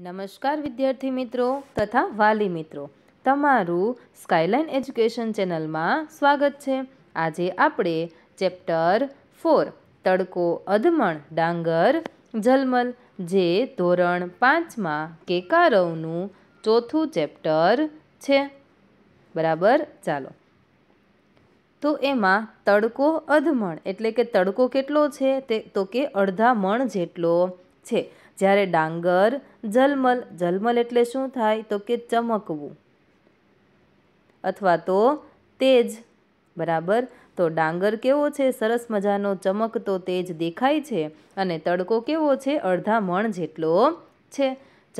નમસ્કાર વિદ્યાર્થી મિત્રો તથા વાલી મિત્રો તમારું સ્કાયલાઇન એજ્યુકેશન ચેનલમાં સ્વાગત છે આજે આપણે ચેપ્ટર ફોર તડકો અધમણ ડાંગર જલમલ જે ધોરણ પાંચમાં કેકારવનું ચોથું ચેપ્ટર છે બરાબર ચાલો તો એમાં તડકો અધમણ એટલે કે તડકો કેટલો છે તે તો કે અડધા મણ જેટલો છે જ્યારે ડાંગર જલમલ જલમલ એટલે શું થાય તો કે ચમકવું અથવા તો તેજ બરાબર તો ડાંગર કેવો છે સરસ મજાનો ચમકતો તેજ દેખાય છે અને તડકો કેવો છે અડધા મણ જેટલો છે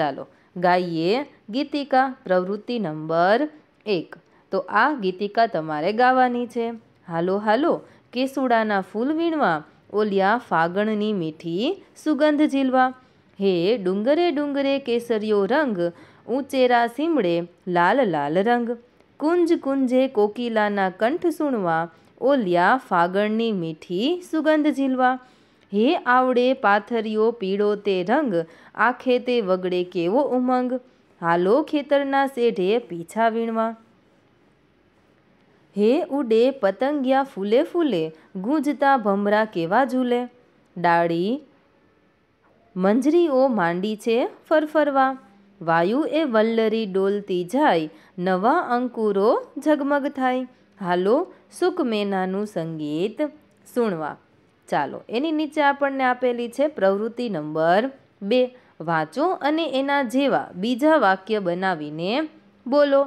ચાલો ગાઈએ ગીતિકા પ્રવૃત્તિ નંબર એક તો આ ગીતિકા તમારે ગાવાની છે હાલો હાલો કેસુડાના ફૂલ વીણવા ઓલિયા ફાગણની મીઠી સુગંધ ઝીલવા હે ડુંગરે ડુંગરે કેસરિયો રંગ ઊંચેરા સીમડે લાલ લાલ રંગ કુંજ કુંજે કોકિલાના કંઠ સુણવા ઓલ્યા ફાગણની મીઠી સુગંધ ઝીલવા હે આવડે પાથરીઓ પીળો તે રંગ આખે તે વગડે કેવો ઉમંગ હાલો ખેતરના શેઢે પીછા વીણવા હે ઉડે પતંગિયા ફૂલે ફૂલે ગુંજતા ભમરા કેવા ઝૂલે ડાળી મંજરીઓ માંડી છે ફરફરવા વાયુ એ વલ્લરી ડોલતી જાય નવા અંકુરો ઝગમગ થાય હાલો સુકમેનાનું સંગીત સુણવા ચાલો એની નીચે આપણને આપેલી છે પ્રવૃત્તિ નંબર બે વાંચો અને એના જેવા બીજા વાક્ય બનાવીને બોલો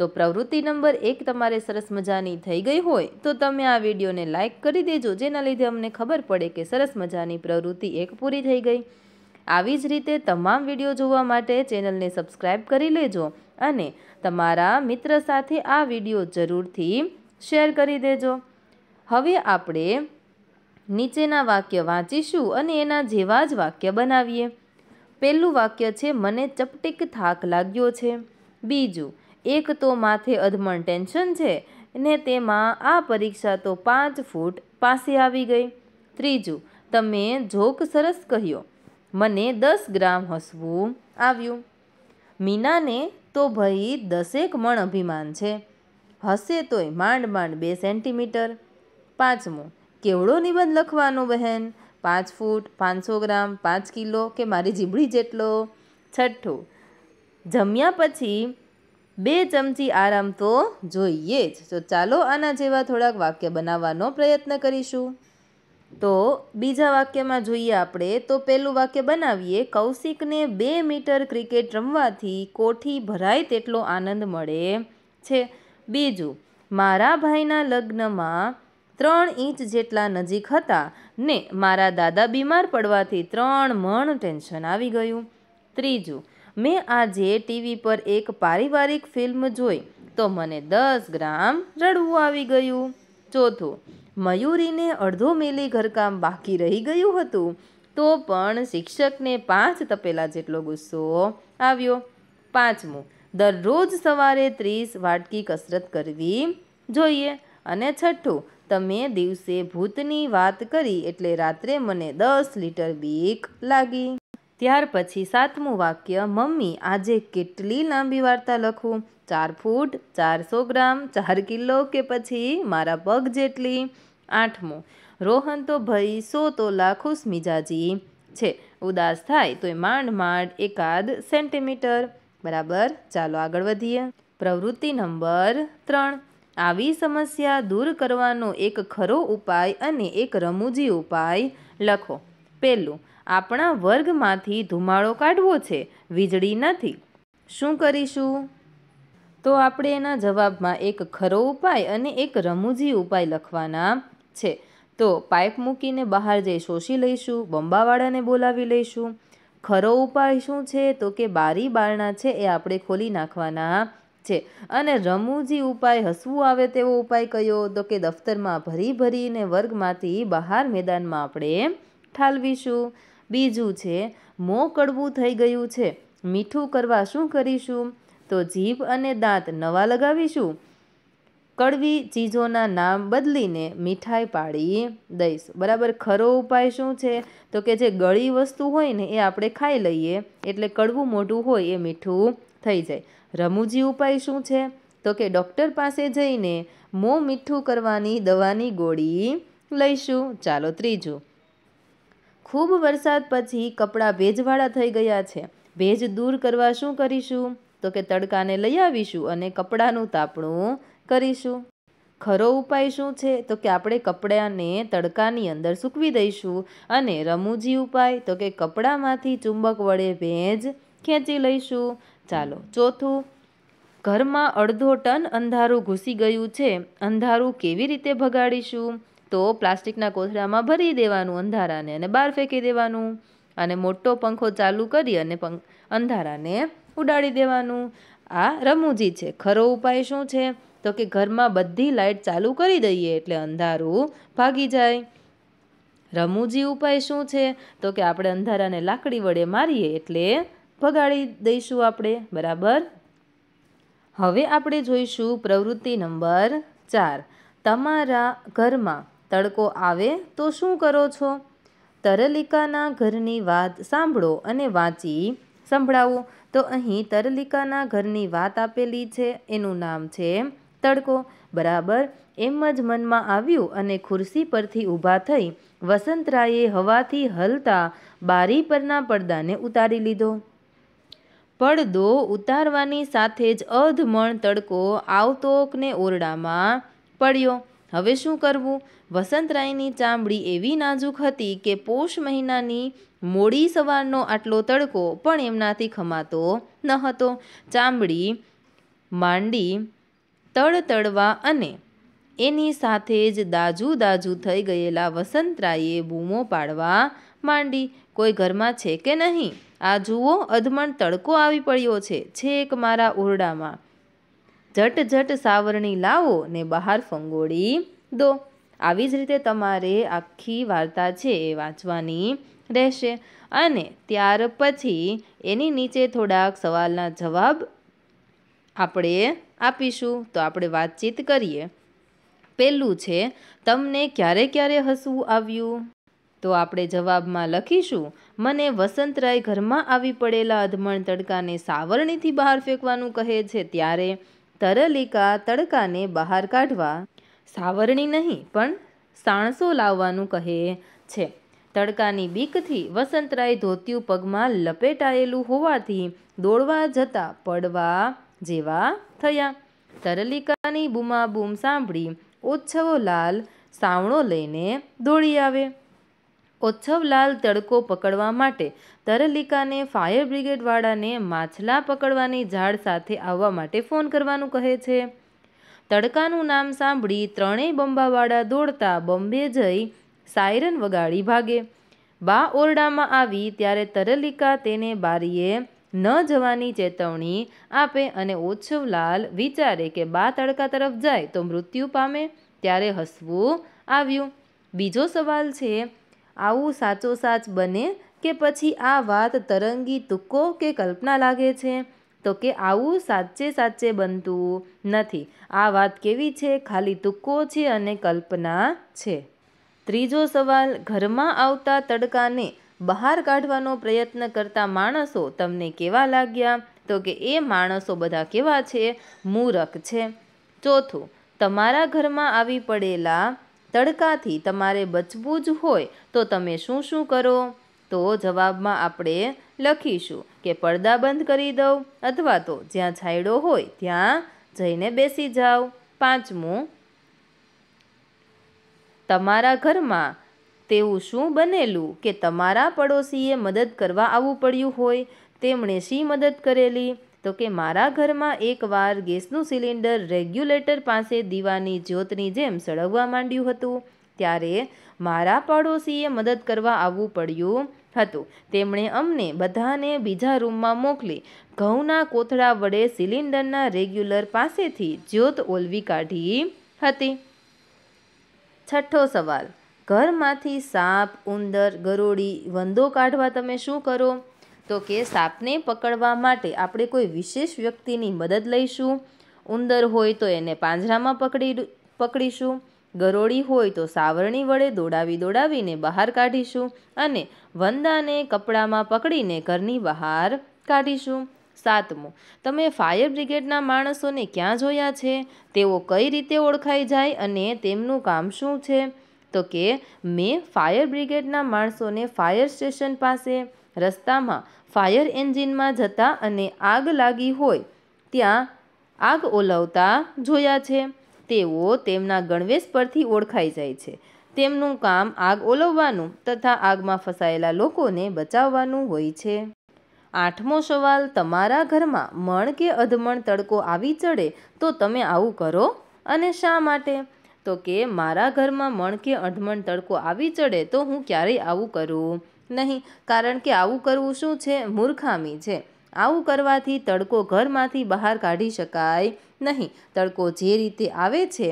તો પ્રવૃત્તિ નંબર એક તમારે સરસ મજાની થઈ ગઈ હોય તો તમે આ વિડીયોને લાઇક કરી દેજો જેના લીધે અમને ખબર પડે કે સરસ મજાની પ્રવૃત્તિ એક પૂરી થઈ ગઈ આવી જ રીતે તમામ વિડીયો જોવા માટે ચેનલને સબસ્ક્રાઈબ કરી લેજો અને તમારા મિત્ર સાથે આ વિડીયો જરૂરથી શેર કરી દેજો હવે આપણે નીચેના વાક્ય વાંચીશું અને એના જેવા જ વાક્ય બનાવીએ પહેલું વાક્ય છે મને ચપટીક થાક લાગ્યો છે બીજું એક તો માથે અધમણ ટેન્શન છે ને તેમાં આ પરીક્ષા તો પાંચ ફૂટ પાસે આવી ગઈ ત્રીજું તમે જોક સરસ કહ્યો મને દસ ગ્રામ હસવું આવ્યું મીનાને તો ભાઈ દસેક મણ અભિમાન છે હસે તોય માંડ માંડ બે સેન્ટીમીટર પાંચમું કેવડો નિબંધ લખવાનો બહેન પાંચ ફૂટ પાંચસો ગ્રામ પાંચ કિલો કે મારી જીબડી જેટલો છઠ્ઠું જમ્યા પછી બે ચમચી આરામ તો જોઈએ જ તો ચાલો આના જેવા થોડાક વાક્ય બનાવવાનો પ્રયત્ન કરીશું તો બીજા વાક્યમાં જોઈએ આપણે તો પહેલું વાક્ય બનાવીએ કૌશિકને બે મીટર ક્રિકેટ રમવાથી કોઠી ભરાય તેટલો આનંદ મળે છે બીજું મારા ભાઈના લગ્નમાં ત્રણ ઇંચ જેટલા નજીક હતા ને મારા દાદા બીમાર પડવાથી ત્રણ મણ ટેન્શન આવી ગયું ત્રીજું મેં આજે ટીવી પર એક પારિવારિક ફિલ્મ જોઈ તો મને દસ ગ્રામ રડવું આવી ગયું ચોથું મયુરીને અડધો મિલી ઘરકામ બાકી રહી ગયું હતું તો પણ શિક્ષકને પાંચ તપેલા જેટલો ગુસ્સો આવ્યો પાંચમું દરરોજ સવારે ત્રીસ વાટકી કસરત કરવી જોઈએ અને છઠ્ઠું તમે દિવસે ભૂતની વાત કરી એટલે રાત્રે મને દસ લીટર બીક લાગી ત્યાર પછી સાતમું વાક્ય મમ્મી આજે કેટલી લાંબી વાર્તા લખું ચાર ફૂટ ચારસો ગ્રામ ચાર કિલો કે પછી મારા પગ જેટલી આઠમું રોહન તો ભાઈ સો તો લાખુસ મિજાજી છે ઉદાસ થાય તો એ માંડ માંડ એકાદ સેન્ટીમીટર બરાબર ચાલો આગળ વધીએ પ્રવૃત્તિ નંબર ત્રણ આવી સમસ્યા દૂર કરવાનો એક ખરો ઉપાય અને એક રમૂજી ઉપાય લખો પહેલું આપણા વર્ગમાંથી ધુમાડો કાઢવો છે વીજળી નથી શું કરીશું તો આપણે એના જવાબમાં એક ખરો ઉપાય અને એક રમૂજી ઉપાય લખવાના છે તો પાઇપ મૂકીને બહાર જઈ શોષી લઈશું બંબાવાળાને બોલાવી લઈશું ખરો ઉપાય શું છે તો કે બારી બારણા છે એ આપણે ખોલી નાખવાના છે અને રમૂજી ઉપાય હસવું આવે તેવો ઉપાય કયો તો કે દફતરમાં ભરી ભરીને વર્ગમાંથી બહાર મેદાનમાં આપણે ઠાલવીશું બીજું છે મોં કડવું થઈ ગયું છે મીઠું કરવા શું કરીશું તો જીભ અને દાંત નવા લગાવીશું કડવી ચીજોના નામ બદલીને મીઠાઈ પાડી દઈશ બરાબર ખરો ઉપાય શું છે તો કે જે ગળી વસ્તુ હોય ને એ આપણે ખાઈ લઈએ એટલે કડવું મોઢું હોય એ મીઠું થઈ જાય રમૂજી ઉપાય શું છે તો કે ડૉક્ટર પાસે જઈને મોં મીઠું કરવાની દવાની ગોળી લઈશું ચાલો ત્રીજું ખૂબ વરસાદ પછી કપડાં ભેજવાળા થઈ ગયા છે ભેજ દૂર કરવા શું કરીશું તો કે તડકાને લઈ આવીશું અને કપડાનું તાપણું કરીશું ખરો ઉપાય શું છે તો કે આપણે કપડાંને તડકાની અંદર સૂકવી દઈશું અને રમૂજી ઉપાય તો કે કપડામાંથી ચુંબક વડે ભેજ ખેંચી લઈશું ચાલો ચોથું ઘરમાં અડધો ટન અંધારું ઘૂસી ગયું છે અંધારું કેવી રીતે ભગાડીશું તો પ્લાસ્ટિકના કોથળામાં ભરી દેવાનું અંધારાને અને બહાર ફેંકી દેવાનું અને મોટો પંખો ચાલુ કરી અને અંધારાને ઉડાડી દેવાનું આ રમૂજી છે ખરો ઉપાય શું છે તો કે ઘરમાં બધી લાઇટ ચાલુ કરી દઈએ એટલે અંધારું ભાગી જાય રમૂજી ઉપાય શું છે તો કે આપણે અંધારાને લાકડી વડે મારીએ એટલે ભગાડી દઈશું આપણે બરાબર હવે આપણે જોઈશું પ્રવૃત્તિ નંબર ચાર તમારા ઘરમાં તડકો આવે તો શું કરો છો તરલિકાના ઘરની વાત સાંભળો અને વાંચી સંભળાવો તો અહીં તરલિકાના ઘરની વાત આપેલી છે એનું નામ છે તડકો બરાબર એમ જ મનમાં આવ્યું અને ખુરશી પરથી ઊભા થઈ વસંતરાયે હવાથી હલતા બારી પરના પડદાને ઉતારી લીધો પડદો ઉતારવાની સાથે જ અધમણ તડકો ને ઓરડામાં પડ્યો હવે શું કરવું વસંતરાયની ચામડી એવી નાજુક હતી કે પોષ મહિનાની મોડી સવારનો આટલો તડકો પણ એમનાથી ખમાતો ન હતો ચામડી માંડી તળતળવા અને એની સાથે જ દાજુ દાજુ થઈ ગયેલા વસંતરાયે બૂમો પાડવા માંડી કોઈ ઘરમાં છે કે નહીં આ જુઓ અધમણ તડકો આવી પડ્યો છે છેક મારા ઓરડામાં ઝટ ઝટ સાવરણી લાવો ને બહાર ફંગોળી દો આવી જ રીતે તમારે આખી વાર્તા છે એ વાંચવાની રહેશે અને ત્યાર પછી એની નીચે થોડાક સવાલના જવાબ આપણે આપીશું તો આપણે વાતચીત કરીએ પહેલું છે તમને ક્યારે ક્યારે હસવું આવ્યું તો આપણે જવાબમાં લખીશું મને વસંતરાય ઘરમાં આવી પડેલા અધમણ તડકાને સાવરણીથી બહાર ફેંકવાનું કહે છે ત્યારે તરલિકા તડકાને બહાર કાઢવા સાવરણી નહીં પણ સાણસો લાવવાનું કહે છે તડકાની બીકથી વસંતરાય ધોતિયું પગમાં લપેટાયેલું હોવાથી દોડવા જતા પડવા જેવા થયા તરલિકાની બૂમાબૂમ સાંભળી ઓછવો લાલ સાવણો લઈને દોડી આવે ઓચ્છવલાલ તડકો પકડવા માટે તરલિકાને ફાયર બ્રિગેડવાળાને માછલા પકડવાની ઝાડ સાથે આવવા માટે ફોન કરવાનું કહે છે તડકાનું નામ સાંભળી ત્રણેય બંબાવાળા દોડતા બોમ્બે જઈ સાયરન વગાડી ભાગે બા ઓરડામાં આવી ત્યારે તરલિકા તેને બારીએ ન જવાની ચેતવણી આપે અને ઓછવલાલ વિચારે કે બા તડકા તરફ જાય તો મૃત્યુ પામે ત્યારે હસવું આવ્યું બીજો સવાલ છે આવું સાચો સાચ બને કે પછી આ વાત તરંગી તુક્કો કે કલ્પના લાગે છે તો કે આવું સાચે સાચે બનતું નથી આ વાત કેવી છે ખાલી તુક્કો છે અને કલ્પના છે ત્રીજો સવાલ ઘરમાં આવતા તડકાને બહાર કાઢવાનો પ્રયત્ન કરતા માણસો તમને કેવા લાગ્યા તો કે એ માણસો બધા કેવા છે મૂરખ છે ચોથું તમારા ઘરમાં આવી પડેલા તડકાથી તમારે બચવું જ હોય તો તમે શું શું કરો તો જવાબમાં આપણે લખીશું કે પડદા બંધ કરી દઉં અથવા તો જ્યાં છાંયડો હોય ત્યાં જઈને બેસી જાઓ પાંચમું તમારા ઘરમાં તેવું શું બનેલું કે તમારા પડોશીએ મદદ કરવા આવવું પડ્યું હોય તેમણે શી મદદ કરેલી તો કે મારા ઘરમાં એકવાર ગેસનું સિલિન્ડર રેગ્યુલેટર પાસે દીવાની જ્યોતની જેમ સળગવા માંડ્યું હતું ત્યારે મારા પાડોશીએ મદદ કરવા આવવું પડ્યું હતું તેમણે અમને બધાને બીજા રૂમમાં મોકલી ઘઉંના કોથળા વડે સિલિન્ડરના રેગ્યુલર પાસેથી જ્યોત ઓલવી કાઢી હતી છઠ્ઠો સવાલ ઘરમાંથી સાપ ઉંદર ગરોળી વંદો કાઢવા તમે શું કરો તો કે સાપને પકડવા માટે આપણે કોઈ વિશેષ વ્યક્તિની મદદ લઈશું ઉંદર હોય તો એને પાંજરામાં પકડી પકડીશું ગરોળી હોય તો સાવરણી વડે દોડાવી દોડાવીને બહાર કાઢીશું અને વંદાને કપડામાં પકડીને ઘરની બહાર કાઢીશું સાતમું તમે ફાયર બ્રિગેડના માણસોને ક્યાં જોયા છે તેઓ કઈ રીતે ઓળખાઈ જાય અને તેમનું કામ શું છે તો કે મેં ફાયર બ્રિગેડના માણસોને ફાયર સ્ટેશન પાસે રસ્તામાં ફાયર એન્જિનમાં જતા અને આગ લાગી હોય ત્યાં આગ ઓલવતા જોયા છે તેઓ તેમના ગણવેશ પરથી ઓળખાઈ જાય છે તેમનું કામ આગ ઓલવવાનું તથા આગમાં ફસાયેલા લોકોને બચાવવાનું હોય છે આઠમો સવાલ તમારા ઘરમાં મણ કે અધમણ તડકો આવી ચડે તો તમે આવું કરો અને શા માટે તો કે મારા ઘરમાં મણ કે અધમણ તડકો આવી ચડે તો હું ક્યારેય આવું કરું નહીં કારણ કે આવું કરવું શું છે મૂર્ખામી છે આવું કરવાથી તડકો ઘરમાંથી બહાર કાઢી શકાય નહીં તડકો જે રીતે આવે છે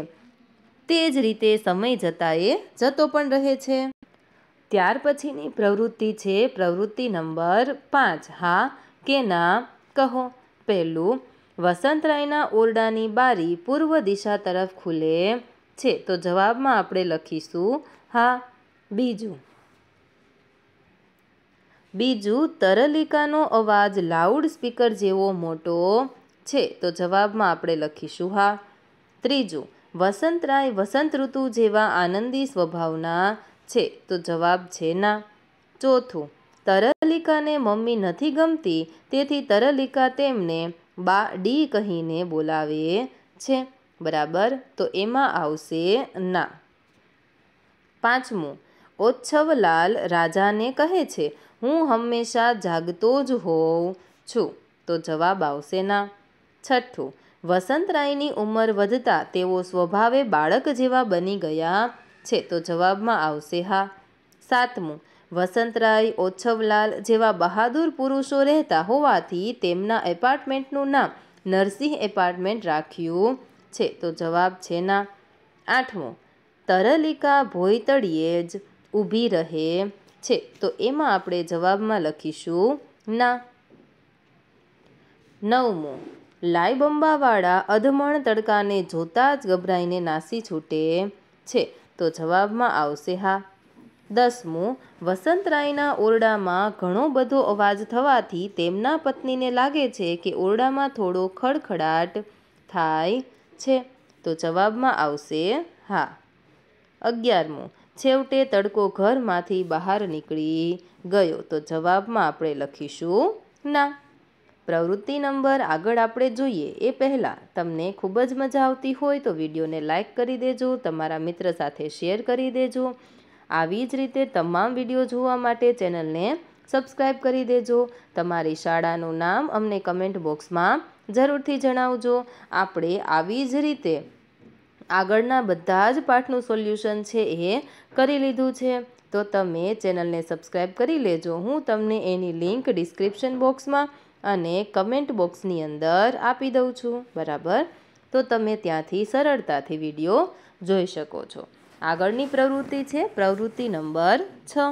તે જ રીતે સમય જતાં એ જતો પણ રહે છે ત્યાર પછીની પ્રવૃત્તિ છે પ્રવૃત્તિ નંબર પાંચ હા કે ના કહો પહેલું વસંતરાયના ઓરડાની બારી પૂર્વ દિશા તરફ ખુલે છે તો જવાબમાં આપણે લખીશું હા બીજું બીજું તરલિકાનો અવાજ લાઉડ સ્પીકર જેવો મોટો છે તો જવાબમાં આપણે લખીશું હા ત્રીજું વસંતરાય વસંત ઋતુ જેવા આનંદી સ્વભાવના છે તો જવાબ છે ના ચોથું તરલિકાને મમ્મી નથી ગમતી તેથી તરલિકા તેમને બા ડી કહીને બોલાવે છે બરાબર તો એમાં આવશે ના પાંચમું ઓછવલાલ રાજાને કહે છે હું હંમેશા જાગતો જ હોઉં છું તો જવાબ આવશે ના છઠ્ઠું વસંતરાયની ઉંમર વધતા તેઓ સ્વભાવે બાળક જેવા બની ગયા છે તો જવાબમાં આવશે હા સાતમું વસંતરાય ઓછવલાલ જેવા બહાદુર પુરુષો રહેતા હોવાથી તેમના એપાર્ટમેન્ટનું નામ નરસિંહ એપાર્ટમેન્ટ રાખ્યું છે તો જવાબ છે ના આઠમો તરલિકા ભોયતળીએ જ ઊભી રહે છે તો એમાં આપણે જવાબમાં લખીશું ના નવમું લાય અધમણ તડકાને જોતા જ ગભરાઈને નાસી છૂટે છે તો જવાબમાં આવશે હા દસમું વસંતરાયના ઓરડામાં ઘણો બધો અવાજ થવાથી તેમના પત્નીને લાગે છે કે ઓરડામાં થોડો ખડખડાટ થાય છે તો જવાબમાં આવશે હા અગિયારમું છેવટે તડકો ઘરમાંથી બહાર નીકળી ગયો તો જવાબમાં આપણે લખીશું ના પ્રવૃત્તિ નંબર આગળ આપણે જોઈએ એ પહેલાં તમને ખૂબ જ મજા આવતી હોય તો વિડીયોને લાઇક કરી દેજો તમારા મિત્ર સાથે શેર કરી દેજો આવી જ રીતે તમામ વિડીયો જોવા માટે ચેનલને સબસ્ક્રાઈબ કરી દેજો તમારી શાળાનું નામ અમને કમેન્ટ બોક્સમાં જરૂરથી જણાવજો આપણે આવી જ રીતે આગળના બધા જ પાઠનું સોલ્યુશન છે એ કરી લીધું છે તો તમે ચેનલને સબસ્ક્રાઈબ કરી લેજો હું તમને એની લિંક ડિસ્ક્રિપ્શન બોક્સમાં અને કમેન્ટ બોક્સની અંદર આપી દઉં છું બરાબર તો તમે ત્યાંથી સરળતાથી વિડીયો જોઈ શકો છો આગળની પ્રવૃત્તિ છે પ્રવૃત્તિ નંબર છ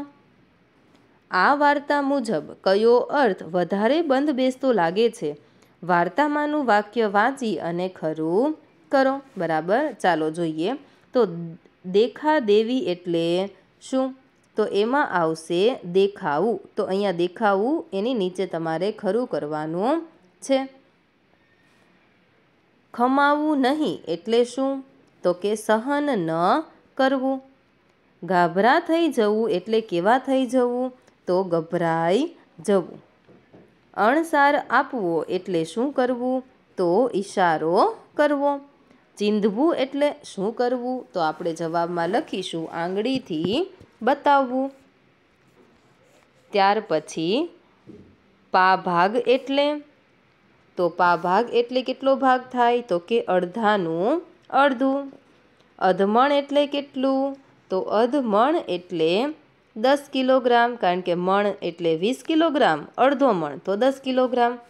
આ વાર્તા મુજબ કયો અર્થ વધારે બંધ બેસતો લાગે છે વાર્તામાંનું વાક્ય વાંચી અને ખરું કરો બરાબર ચાલો જોઈએ તો દેખા દેવી એટલે શું તો એમાં આવશે દેખાવું તો અહીંયા દેખાવું એની નીચે તમારે ખરું કરવાનું છે ખમાવું નહીં એટલે શું તો કે સહન ન કરવું ગાભરા થઈ જવું એટલે કેવા થઈ જવું તો ગભરાઈ જવું અણસાર આપવો એટલે શું કરવું તો ઈશારો કરવો ચીંધવું એટલે શું કરવું તો આપણે જવાબમાં લખીશું આંગળીથી બતાવવું ત્યાર પછી પા ભાગ એટલે તો પા ભાગ એટલે કેટલો ભાગ થાય તો કે અડધાનું અડધું અધમણ એટલે કેટલું તો અધમણ એટલે દસ કિલોગ્રામ કારણ કે મણ એટલે વીસ કિલોગ્રામ અડધો મણ તો દસ કિલોગ્રામ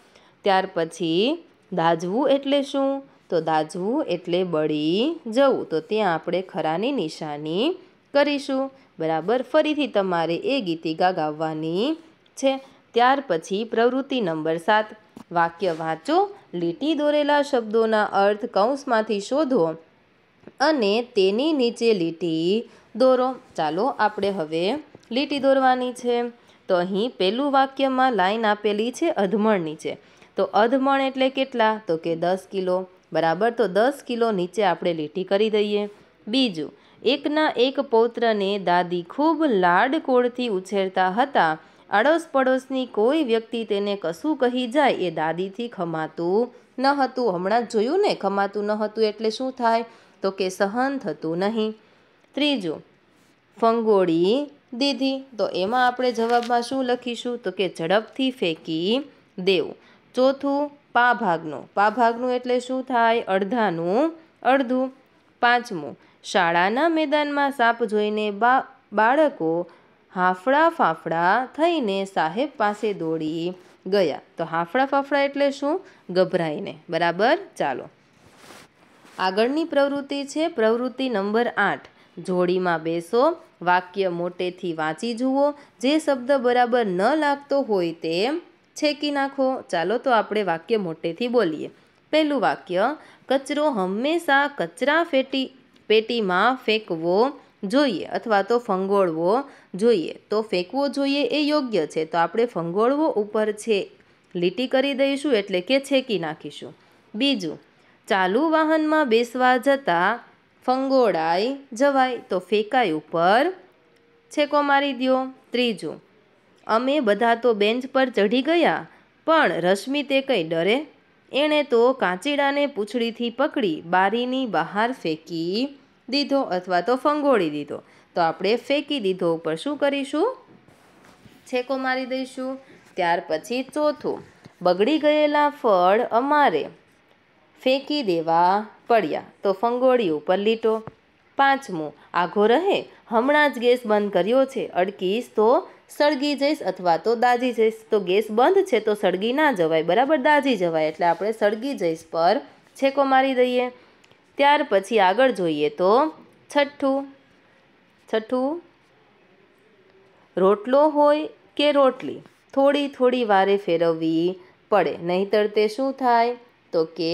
ત્યાર પછી દાજવું એટલે શું તો દાઝવું એટલે બળી જવું તો ત્યાં આપણે ખરાની નિશાની કરીશું બરાબર ફરીથી તમારે એ ગીતિકા ગાવાની છે ત્યાર પછી પ્રવૃત્તિ નંબર સાત વાક્ય વાંચો લીટી દોરેલા શબ્દોના અર્થ કૌંસમાંથી શોધો અને તેની નીચે લીટી દોરો ચાલો આપણે હવે લીટી દોરવાની છે તો અહીં પહેલું વાક્યમાં લાઈન આપેલી છે અધમણની છે તો અધમણ એટલે કેટલા તો કે દસ કિલો બરાબર તો દસ કિલો નીચે આપણે લીટી કરી દઈએ બીજું એકના એક પૌત્રને દાદી ખૂબ લાડકોળથી ઉછેરતા હતા આડોશ પડોશની કોઈ વ્યક્તિ તેને કશું કહી જાય એ દાદીથી ખમાતું ન હતું હમણાં જોયું ને ખમાતું ન હતું એટલે શું થાય તો કે સહન થતું નહીં ત્રીજું ફંગોળી દીધી તો એમાં આપણે જવાબમાં શું લખીશું તો કે ઝડપથી ફેંકી દેવું ચોથું પા ભાગનું પા ભાગનું એટલે શું થાય અડધાનું અડધું પાંચમું શાળાના મેદાનમાં સાપ જોઈને બા બાળકો હાફડા ફાફડા થઈને સાહેબ પાસે દોડી ગયા તો હાફડા ફાફડા એટલે શું ગભરાઈને બરાબર ચાલો આગળની પ્રવૃત્તિ છે પ્રવૃત્તિ નંબર આઠ જોડીમાં બેસો વાક્ય મોટેથી વાંચી જુઓ જે શબ્દ બરાબર ન લાગતો હોય તે છેકી નાખો ચાલો તો આપણે વાક્ય મોટેથી બોલીએ પહેલું વાક્ય કચરો હંમેશા કચરા ફેટી પેટીમાં ફેંકવો જોઈએ અથવા તો ફંગોળવો જોઈએ તો ફેંકવો જોઈએ એ યોગ્ય છે તો આપણે ફંગોળવો ઉપર છે લીટી કરી દઈશું એટલે કે છેકી નાખીશું બીજું ચાલુ વાહનમાં બેસવા જતાં ફંગોળાઈ જવાય તો ફેંકાઈ ઉપર છેકો મારી દો ત્રીજું અમે બધા તો બેન્ચ પર ચઢી ગયા પણ રશ્મિ તે કંઈ ડરે એણે તો કાંચીડાને પૂંછડીથી પકડી બારીની બહાર ફેંકી દીધો અથવા તો ફંગોળી દીધો તો આપણે ફેંકી દીધો ઉપર શું કરીશું છેકો મારી દઈશું ત્યાર પછી ચોથું બગડી ગયેલા ફળ અમારે ફેંકી દેવા પડ્યા તો ફંગોળી ઉપર લીટો પાંચમું આઘો રહે હમણાં જ ગેસ બંધ કર્યો છે અડકીશ તો સળગી જઈશ અથવા તો દાજી જઈશ તો ગેસ બંધ છે તો સળગી ના જવાય બરાબર દાજી જવાય એટલે આપણે સળગી જઈશ પર છેકો મારી દઈએ ત્યાર પછી આગળ જોઈએ તો છઠ્ઠું છઠ્ઠું રોટલો હોય કે રોટલી થોડી થોડી વારે ફેરવવી પડે નહીંતર તે શું થાય તો કે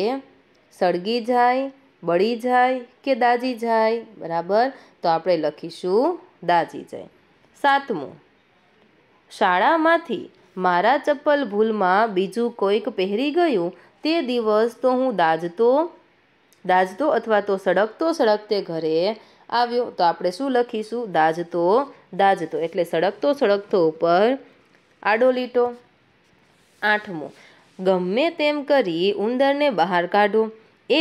સળગી જાય બળી જાય કે દાજી જાય બરાબર તો આપણે લખીશું દાજી જાય સાતમું શાળામાંથી મારા ચપ્પલ ભૂલમાં બીજું કોઈક પહેરી ગયું તે દિવસ તો હું દાજતો દાજતો અથવા તો સડકતો સડકતે ઘરે આવ્યો તો આપણે શું લખીશું દાજતો દાજતો એટલે સડકતો સડકતો ઉપર આડો લીટો આઠમો ગમે તેમ કરી ઉંદરને બહાર કાઢો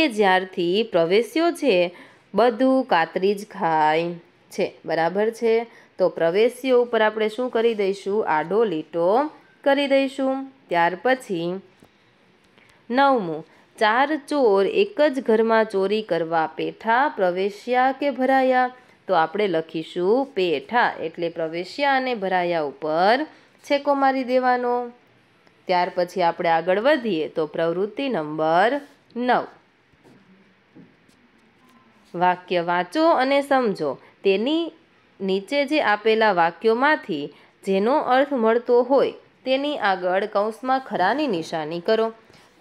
એ જ્યારથી પ્રવેશ્યો છે બધું કાતરી જ ખાય છે બરાબર છે તો પ્રવેશ્ય ઉપર આપણે શું કરી દઈશું આડો લીટો કરી દઈશું ત્યાર પછી નવમું ચાર ચોર એક જ ઘરમાં ચોરી કરવા પેઠા પ્રવેશ્યા કે ભરાયા તો આપણે લખીશું પેઠા એટલે પ્રવેશ્યા અને ભરાયા ઉપર છેકો મારી દેવાનો ત્યાર પછી આપણે આગળ વધીએ તો પ્રવૃત્તિ નંબર નવ વાક્ય વાંચો અને સમજો તેની નીચે જે આપેલા વાક્યોમાંથી જેનો અર્થ મળતો હોય તેની આગળ કૌંસમાં ખરાની નિશાની કરો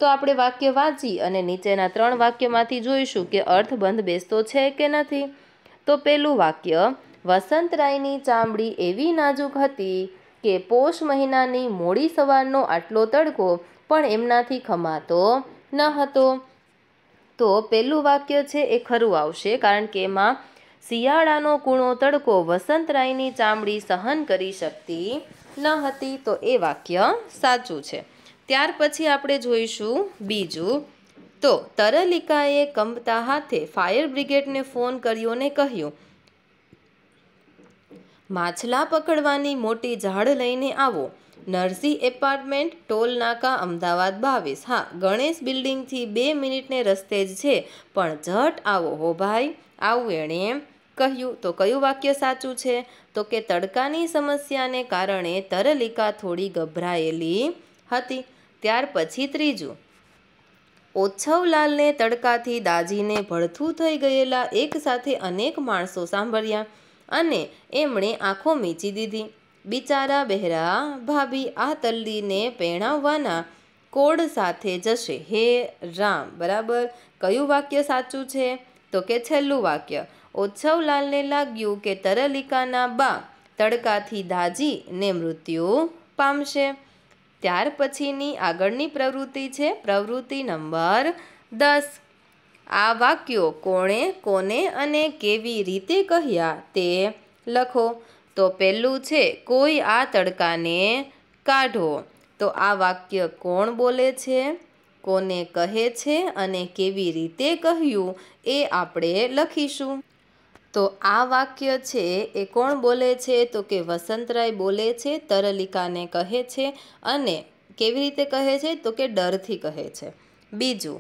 તો આપણે વાક્ય વાંચી અને નીચેના ત્રણ વાક્યમાંથી જોઈશું કે અર્થ બંધ બેસતો છે કે નથી તો પહેલું વાક્ય વસંતરાયની ચામડી એવી નાજુક હતી કે પોષ મહિનાની મોડી સવારનો આટલો તડકો પણ એમનાથી ખમાતો ન હતો તો પહેલું વાક્ય છે એ ખરું આવશે કારણ કે એમાં શિયાળાનો કૂણો તડકો વસંતરાયની ચામડી સહન કરી શકતી ન હતી તો એ વાક્ય સાચું છે ત્યાર પછી આપણે જોઈશું બીજું તો તરલિકાએ કંપતા હાથે ફાયર બ્રિગેડને ફોન કર્યો ને કહ્યું માછલા પકડવાની મોટી ઝાડ લઈને આવો નરસિંહ એપાર્ટમેન્ટ ટોલ નાકા અમદાવાદ બાવીસ હા ગણેશ બિલ્ડિંગથી બે મિનિટને રસ્તે જ છે પણ ઝટ આવો હો ભાઈ આવું એણે કહ્યું તો કયું વાક્ય સાચું છે તો કે તડકાની સમસ્યાને કારણે તરલિકા થોડી ગભરાયેલી હતી ત્યાર પછી ત્રીજું ઓછવલાલને તડકાથી દાજીને ભડથું થઈ ગયેલા એક સાથે અનેક માણસો સાંભળ્યા અને એમણે આંખો મીચી દીધી બિચારા બહેરા ભાભી આ તલ્લીને પહેણાવવાના કોડ સાથે જશે હે રામ બરાબર કયું વાક્ય સાચું છે તો કે છેલ્લું વાક્ય ઉત્સવલાલને લાગ્યું કે તરલિકાના બા તડકાથી દાજીને મૃત્યુ પામશે ત્યાર પછીની આગળની પ્રવૃત્તિ છે પ્રવૃત્તિ નંબર દસ આ વાક્યો કોણે કોને અને કેવી રીતે કહ્યા તે લખો તો પહેલું છે કોઈ આ તડકાને કાઢો તો આ વાક્ય કોણ બોલે છે કોને કહે છે અને કેવી રીતે કહ્યું એ આપણે લખીશું તો આ વાક્ય છે એ કોણ બોલે છે તો કે વસંતરાય બોલે છે તરલિકાને કહે છે અને કેવી રીતે કહે છે તો કે ડરથી કહે છે બીજું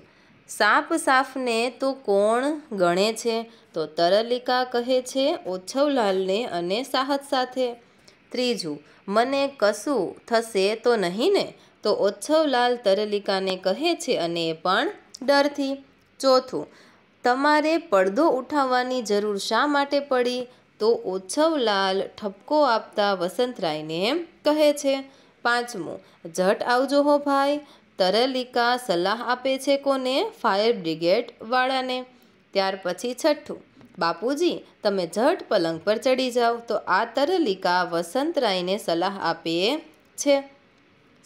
સાપ સાફને તો કોણ ગણે છે તો તરલિકા કહે છે ઓછવલાલને અને સાહસ સાથે ત્રીજું મને કશું થશે તો નહીં ને તો ઓછવલાલ તરલિકાને કહે છે અને એ પણ ડરથી ચોથું તમારે પડદો ઉઠાવવાની જરૂર શા માટે પડી તો ઓછવલાલ ઠપકો આપતા વસંતરાયને કહે છે પાંચમું જટ આવજો હો ભાઈ તરલિકા સલાહ આપે છે કોને ફાયર બ્રિગેડ વાળાને ત્યાર પછી છઠ્ઠું બાપુજી તમે જટ પલંગ પર ચડી જાઓ તો આ તરલિકા વસંતરાયને સલાહ આપે છે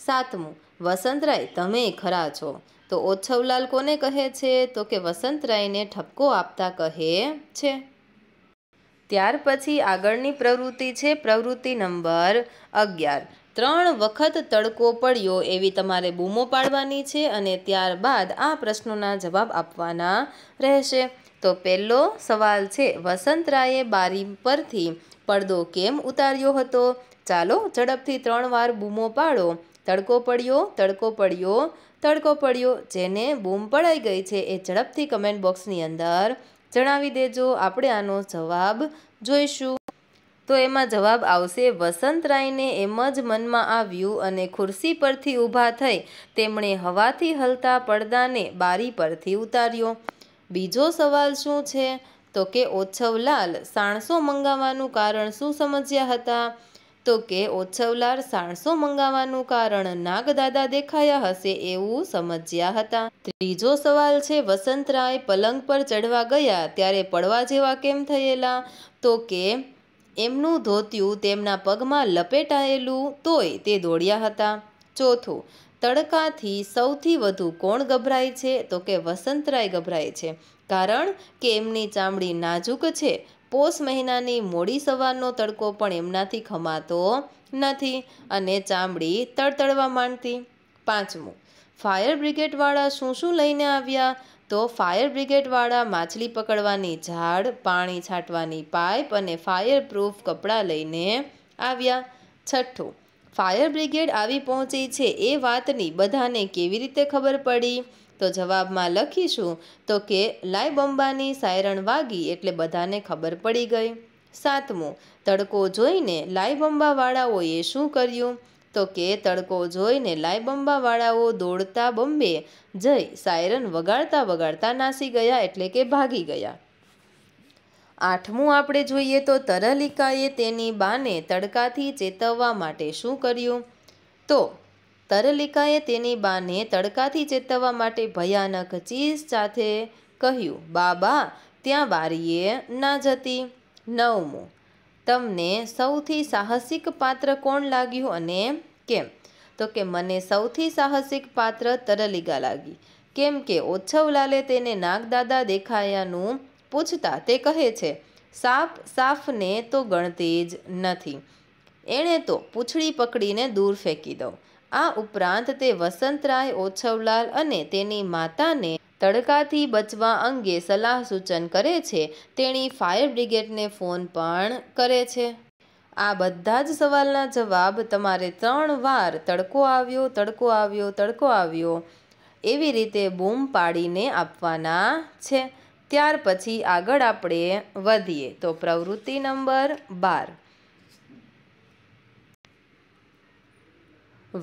સાતમું વસંતરાય તમે ખરા છો તો ઓછવલાલ કોને કહે છે તો કે વસંતરાયને ઠપકો આપતા કહે છે ત્યાર પછી આગળની પ્રવૃત્તિ છે પ્રવૃત્તિ નંબર અગિયાર ત્રણ વખત તડકો પડ્યો એવી તમારે બૂમો પાડવાની છે અને ત્યારબાદ આ પ્રશ્નોના જવાબ આપવાના રહેશે તો પહેલો સવાલ છે વસંતરાયે બારી પરથી પડદો કેમ ઉતાર્યો હતો ચાલો ઝડપથી ત્રણ વાર બૂમો પાડો તડકો પડ્યો તડકો પડ્યો તડકો પડ્યો જેને બૂમ પડાઈ ગઈ છે એ ઝડપથી કમેન્ટ બોક્સની અંદર જણાવી દેજો આપણે આનો જવાબ જોઈશું તો એમાં જવાબ આવશે વસંતરાયને એમ જ મનમાં આવ્યું અને ખુરશી પરથી ઊભા થઈ તેમણે હવાથી હલતા પડદાને બારી પરથી ઉતાર્યો બીજો સવાલ શું છે તો કે ઓછવલાલ સાણસો મંગાવવાનું કારણ શું સમજ્યા હતા તો કે ઓછવલાર સાણસો મંગાવવાનું કારણ નાગદાદા દેખાયા હશે એવું સમજ્યા હતા ત્રીજો સવાલ છે વસંતરાય પલંગ પર ચડવા ગયા ત્યારે પડવા જેવા કેમ થયેલા તો કે એમનું ધોતિયું તેમના પગમાં લપેટાયેલું તોય તે દોડ્યા હતા ચોથું તડકાથી સૌથી વધુ કોણ ગભરાય છે તો કે વસંતરાય ગભરાય છે કારણ કે એમની ચામડી નાજુક છે પોષ મહિનાની મોડી સવારનો તડકો પણ એમનાથી ખમાતો નથી અને ચામડી તળતળવા માંડતી પાંચમું ફાયર બ્રિગેડવાળા શું શું લઈને આવ્યા તો ફાયર બ્રિગેડવાળા માછલી પકડવાની ઝાડ પાણી છાંટવાની પાઇપ અને ફાયર પ્રૂફ કપડાં લઈને આવ્યા છઠ્ઠું ફાયર બ્રિગેડ આવી પહોંચી છે એ વાતની બધાને કેવી રીતે ખબર પડી તો જવાબમાં લખીશું તો કે લાય સાયરણ વાગી એટલે બધાને ખબર પડી ગઈ સાતમું તડકો જોઈને લાય શું કર્યું તો કે તડકો જોઈને લાય દોડતા બોમ્બે જઈ સાયરન વગાડતા વગાડતા નાસી ગયા એટલે કે ભાગી ગયા આઠમું આપણે જોઈએ તો તરલિકાએ તેની બાને તડકાથી ચેતવવા માટે શું કર્યું તો તરલિકાએ તેની બાને તડકાથી ચેતવવા માટે ભયાનક ચીસ સાથે કહ્યું બાબા ત્યાં બારીએ ના જતી નવમું તમને સૌથી સાહસિક પાત્ર કોણ લાગ્યું અને કેમ તો કે મને સૌથી સાહસિક પાત્ર તરલિકા લાગી કેમ કે ઓછવલાલે તેને નાગદાદા દેખાયાનું પૂછતા તે કહે છે સાપ સાફને તો ગણતી જ નથી એણે તો પૂંછડી પકડીને દૂર ફેંકી દઉં આ ઉપરાંત તે વસંતરાય ઓછવલાલ અને તેની માતાને તડકાથી બચવા અંગે સલાહ સૂચન કરે છે તેણી ફાયર બ્રિગેડને ફોન પણ કરે છે આ બધા જ સવાલના જવાબ તમારે ત્રણ વાર તડકો આવ્યો તડકો આવ્યો તડકો આવ્યો એવી રીતે બૂમ પાડીને આપવાના છે ત્યાર પછી આગળ આપણે વધીએ તો પ્રવૃત્તિ નંબર બાર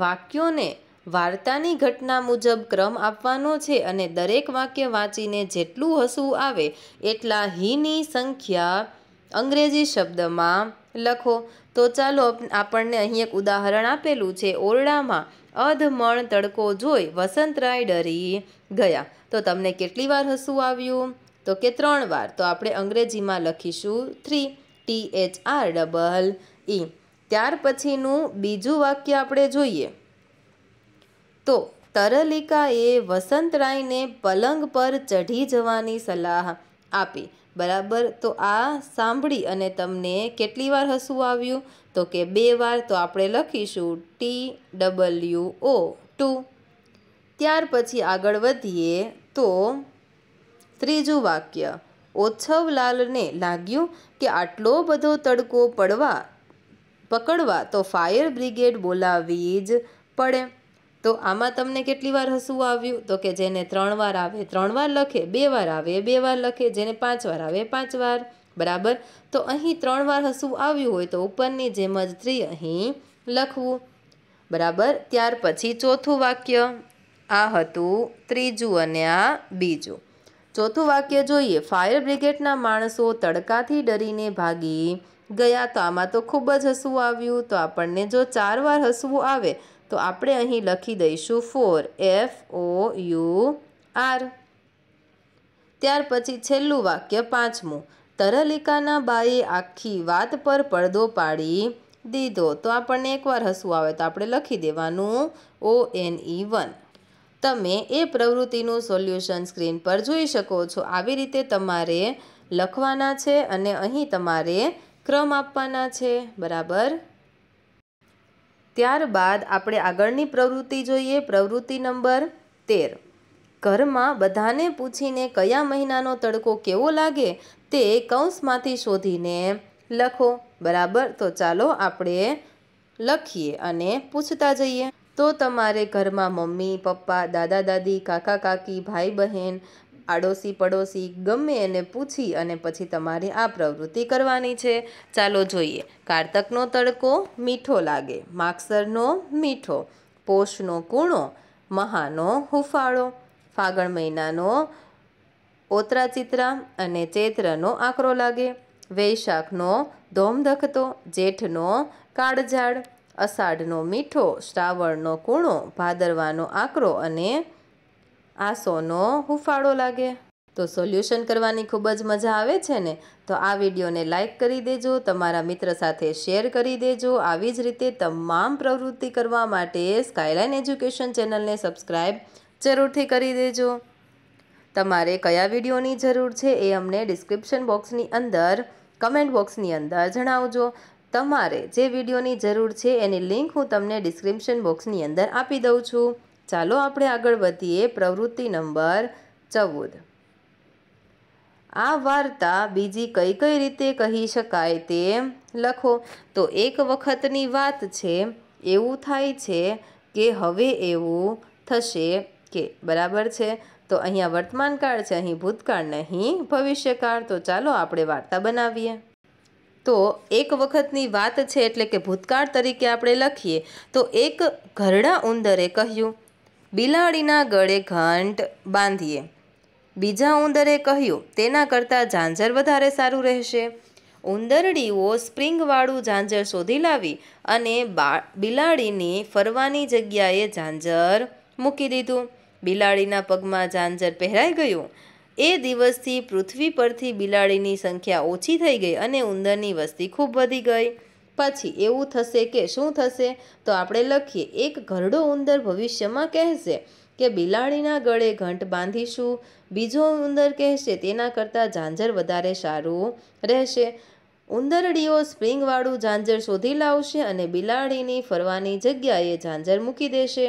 વાક્યોને વાર્તાની ઘટના મુજબ ક્રમ આપવાનો છે અને દરેક વાક્ય વાંચીને જેટલું હસવું આવે એટલા હીની સંખ્યા અંગ્રેજી શબ્દમાં લખો તો ચાલો આપણને અહીં એક ઉદાહરણ આપેલું છે ઓરડામાં અધમણ તડકો જોઈ વસંતરાય ડરી ગયા તો તમને કેટલી વાર હસવું આવ્યું તો કે ત્રણ વાર તો આપણે અંગ્રેજીમાં લખીશું three T H R double E ત્યાર પછીનું બીજું વાક્ય આપણે જોઈએ તો તરલિકાએ વસંતરાયને પલંગ પર ચઢી જવાની સલાહ આપી બરાબર તો આ સાંભળી અને તમને કેટલી વાર હસવું આવ્યું તો કે બે વાર તો આપણે લખીશું ટી ડબલ્યુ ઓ ટુ ત્યાર પછી આગળ વધીએ તો ત્રીજું વાક્ય ઓછવલાલને લાગ્યું કે આટલો બધો તડકો પડવા પકડવા તો ફાયર બ્રિગેડ બોલાવવી જ પડે તો આમાં તમને કેટલી વાર હસવું આવ્યું તો કે જેને ત્રણ વાર આવે ત્રણ વાર લખે બે વાર આવે બે વાર લખે જેને પાંચ વાર આવે પાંચ વાર બરાબર તો અહીં ત્રણ વાર હસવું આવ્યું હોય તો ઉપરની જેમ જ થ્રી અહીં લખવું બરાબર ત્યાર પછી ચોથું વાક્ય આ હતું ત્રીજું અને આ બીજું ચોથું વાક્ય જોઈએ ફાયર બ્રિગેડના માણસો તડકાથી ડરીને ભાગી ગયા તો આમાં તો ખૂબ જ હસવું આવ્યું તો આપણને જો ચાર વાર હસવું આવે તો આપણે અહીં લખી દઈશું four F O U R ત્યાર પછી છેલ્લું વાક્ય પાંચમું તરલિકાના બાએ આખી વાત પર પડદો પાડી દીધો તો આપણને એકવાર હસવું આવે તો આપણે લખી દેવાનું ઓ એન ઈ વન તમે એ પ્રવૃત્તિનું સોલ્યુશન સ્ક્રીન પર જોઈ શકો છો આવી રીતે તમારે લખવાના છે અને અહીં તમારે ક્રમ આપવાના છે બરાબર ત્યારબાદ આપણે આગળની પ્રવૃત્તિ જોઈએ પ્રવૃત્તિ નંબર તેર ઘરમાં બધાને પૂછીને કયા મહિનાનો તડકો કેવો લાગે તે કૌંસમાંથી શોધીને લખો બરાબર તો ચાલો આપણે લખીએ અને પૂછતા જઈએ તો તમારે ઘરમાં મમ્મી પપ્પા દાદા દાદી કાકા કાકી ભાઈ બહેન આડોશી પડોશી ગમે એને પૂછી અને પછી તમારે આ પ્રવૃત્તિ કરવાની છે ચાલો જોઈએ કારતકનો તડકો મીઠો લાગે માગસરનો મીઠો પોષનો કૂણો મહાનો હુફાળો ફાગણ મહિનાનો ઓતરા ચિત્રા અને ચૈત્રનો આકરો લાગે વૈશાખનો ધોમધખતો જેઠનો કાળઝાડ અષાઢનો મીઠો શ્રાવણનો કૂણો ભાદરવાનો આકરો અને આ સોનો હુફાળો લાગે તો સોલ્યુશન કરવાની ખૂબ જ મજા આવે છે ને તો આ વિડીયોને લાઈક કરી દેજો તમારા મિત્ર સાથે શેર કરી દેજો આવી જ રીતે તમામ પ્રવૃત્તિ કરવા માટે સ્કાયલાઇન એજ્યુકેશન ચેનલને સબસ્ક્રાઈબ જરૂરથી કરી દેજો તમારે કયા વિડીયોની જરૂર છે એ અમને ડિસ્ક્રિપ્શન બોક્સની અંદર કમેન્ટ બોક્સની અંદર જણાવજો તમારે જે વિડીયોની જરૂર છે એની લિંક હું તમને ડિસ્ક્રિપ્શન બોક્સની અંદર આપી દઉં છું ચાલો આપણે આગળ વધીએ પ્રવૃત્તિ નંબર ચૌદ આ વાર્તા બીજી કઈ કઈ રીતે કહી શકાય તે લખો તો એક વખતની વાત છે એવું થાય છે કે હવે એવું થશે કે બરાબર છે તો અહીંયા વર્તમાનકાળ છે અહીં ભૂતકાળ નહીં ભવિષ્યકાળ તો ચાલો આપણે વાર્તા બનાવીએ તો એક વખતની વાત છે એટલે કે ભૂતકાળ તરીકે આપણે લખીએ તો એક ઘરડા ઉંદરે કહ્યું બિલાડીના ગળે ઘંટ બાંધીએ બીજા ઉંદરે કહ્યું તેના કરતાં ઝાંઝર વધારે સારું રહેશે ઉંદરડીઓ સ્પ્રિંગવાળું ઝાંઝર શોધી લાવી અને બા બિલાડીની ફરવાની જગ્યાએ ઝાંઝર મૂકી દીધું બિલાડીના પગમાં ઝાંઝર પહેરાઈ ગયું એ દિવસથી પૃથ્વી પરથી બિલાડીની સંખ્યા ઓછી થઈ ગઈ અને ઉંદરની વસ્તી ખૂબ વધી ગઈ પછી એવું થશે કે શું થશે તો આપણે લખીએ એક ઘરડો ઉંદર ભવિષ્યમાં કહેશે કે બિલાડીના ગળે ઘંટ બાંધીશું બીજો ઉંદર કહેશે તેના કરતાં ઝાંઝર વધારે સારું રહેશે ઉંદરડીઓ સ્પ્રિંગવાળું ઝાંઝર શોધી લાવશે અને બિલાડીની ફરવાની જગ્યાએ ઝાંઝર મૂકી દેશે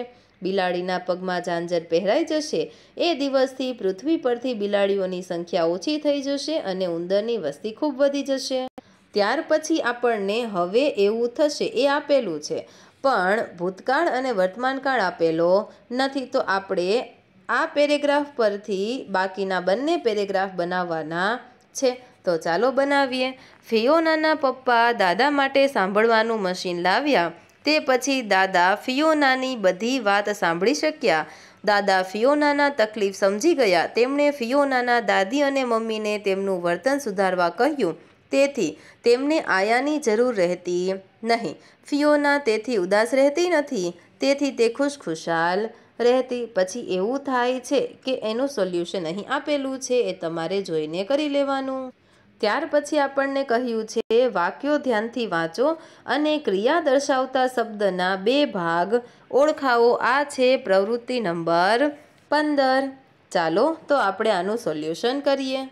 બિલાડીના પગમાં ઝાંઝર પહેરાઈ જશે એ દિવસથી પૃથ્વી પરથી બિલાડીઓની સંખ્યા ઓછી થઈ જશે અને ઉંદરની વસ્તી ખૂબ વધી જશે ત્યાર પછી આપણને હવે એવું થશે એ આપેલું છે પણ ભૂતકાળ અને વર્તમાનકાળ આપેલો નથી તો આપણે આ પેરેગ્રાફ પરથી બાકીના બંને પેરેગ્રાફ બનાવવાના છે તો ચાલો બનાવીએ ફિયોનાના પપ્પા દાદા માટે સાંભળવાનું મશીન લાવ્યા તે પછી દાદા ફિયોનાની બધી વાત સાંભળી શક્યા દાદા ફિયોનાના તકલીફ સમજી ગયા તેમણે ફિયોનાના દાદી અને મમ્મીને તેમનું વર્તન સુધારવા કહ્યું તેથી તેમને આયાની જરૂર રહેતી નહીં ફિયોના તેથી ઉદાસ રહેતી નથી તેથી તે ખુશખુશાલ રહેતી પછી એવું થાય છે કે એનું સોલ્યુશન અહીં આપેલું છે એ તમારે જોઈને કરી લેવાનું ત્યાર પછી આપણને કહ્યું છે વાક્યો ધ્યાનથી વાંચો અને ક્રિયા દર્શાવતા શબ્દના બે ભાગ ઓળખાવો આ છે પ્રવૃત્તિ નંબર પંદર ચાલો તો આપણે આનું સોલ્યુશન કરીએ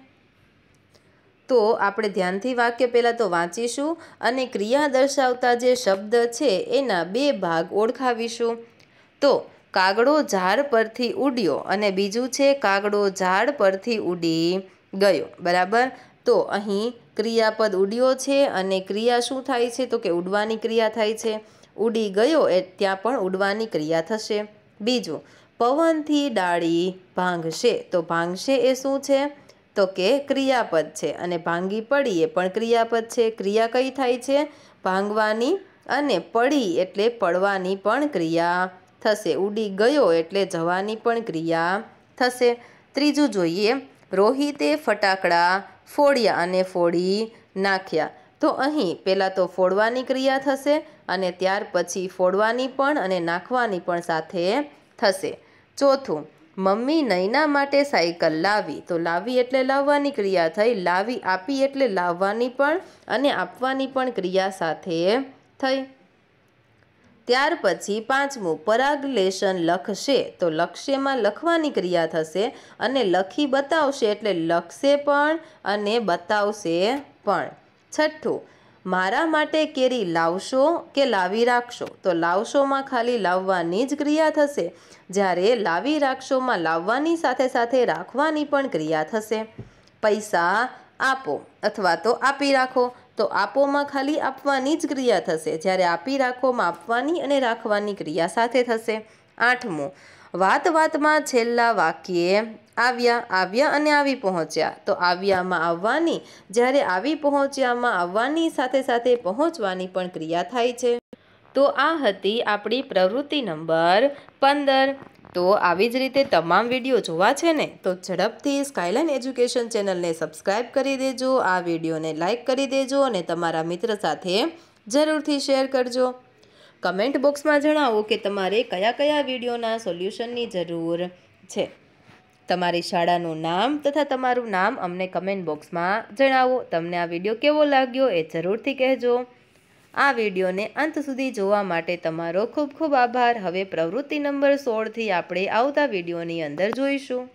તો આપણે ધ્યાનથી વાક્ય પહેલાં તો વાંચીશું અને ક્રિયા દર્શાવતા જે શબ્દ છે એના બે ભાગ ઓળખાવીશું તો કાગડો ઝાડ પરથી ઉડ્યો અને બીજું છે કાગડો ઝાડ પરથી ઉડી ગયો બરાબર તો અહીં ક્રિયાપદ ઉડ્યો છે અને ક્રિયા શું થાય છે તો કે ઉડવાની ક્રિયા થાય છે ઉડી ગયો એ ત્યાં પણ ઉડવાની ક્રિયા થશે બીજું પવનથી ડાળી ભાંગશે તો ભાંગશે એ શું છે તો કે ક્રિયાપદ છે અને ભાંગી પડી એ પણ ક્રિયાપદ છે ક્રિયા કઈ થાય છે ભાંગવાની અને પડી એટલે પડવાની પણ ક્રિયા થશે ઉડી ગયો એટલે જવાની પણ ક્રિયા થશે ત્રીજું જોઈએ રોહિતે ફટાકડા ફોડ્યા અને ફોડી નાખ્યા તો અહીં પહેલાં તો ફોડવાની ક્રિયા થશે અને ત્યાર પછી ફોડવાની પણ અને નાખવાની પણ સાથે થશે ચોથું મમ્મી નૈના માટે સાયકલ લાવી તો લાવી એટલે લાવવાની ક્રિયા થઈ લાવી આપી એટલે લાવવાની પણ અને આપવાની પણ ક્રિયા સાથે થઈ ત્યાર પછી પાંચમું પરાગલેશન લખશે તો લક્ષ્યમાં લખવાની ક્રિયા થશે અને લખી બતાવશે એટલે લખશે પણ અને બતાવશે પણ છઠ્ઠું મારા માટે કેરી લાવશો કે લાવી રાખશો તો લાવશોમાં ખાલી લાવવાની જ ક્રિયા થશે જ્યારે લાવી રાખશોમાં લાવવાની સાથે સાથે રાખવાની પણ ક્રિયા થશે પૈસા આપો અથવા તો આપી રાખો તો આપોમાં ખાલી આપવાની જ ક્રિયા થશે જ્યારે આપી રાખોમાં આપવાની અને રાખવાની ક્રિયા સાથે થશે આઠમું વાત વાતમાં છેલ્લા વાક્યે આવ્યા આવ્યા અને આવી પહોંચ્યા તો આવ્યામાં આવવાની જ્યારે આવી પહોંચ્યામાં આવવાની સાથે સાથે પહોંચવાની પણ ક્રિયા થાય છે તો આ હતી આપણી પ્રવૃત્તિ નંબર પંદર તો આવી જ રીતે તમામ વિડીયો જોવા છે ને તો ઝડપથી સ્કાયલાઇન એજ્યુકેશન ચેનલને સબસ્ક્રાઈબ કરી દેજો આ વિડીયોને લાઇક કરી દેજો અને તમારા મિત્ર સાથે જરૂરથી શેર કરજો કમેન્ટ બોક્સમાં જણાવો કે તમારે કયા કયા વિડીયોના સોલ્યુશનની જરૂર છે તમારી શાળાનું નામ તથા તમારું નામ અમને કમેન્ટ બોક્સમાં જણાવો તમને આ વિડીયો કેવો લાગ્યો એ જરૂરથી કહેજો આ વિડીયોને અંત સુધી જોવા માટે તમારો ખૂબ ખૂબ આભાર હવે પ્રવૃત્તિ નંબર સોળથી આપણે આવતા વિડીયોની અંદર જોઈશું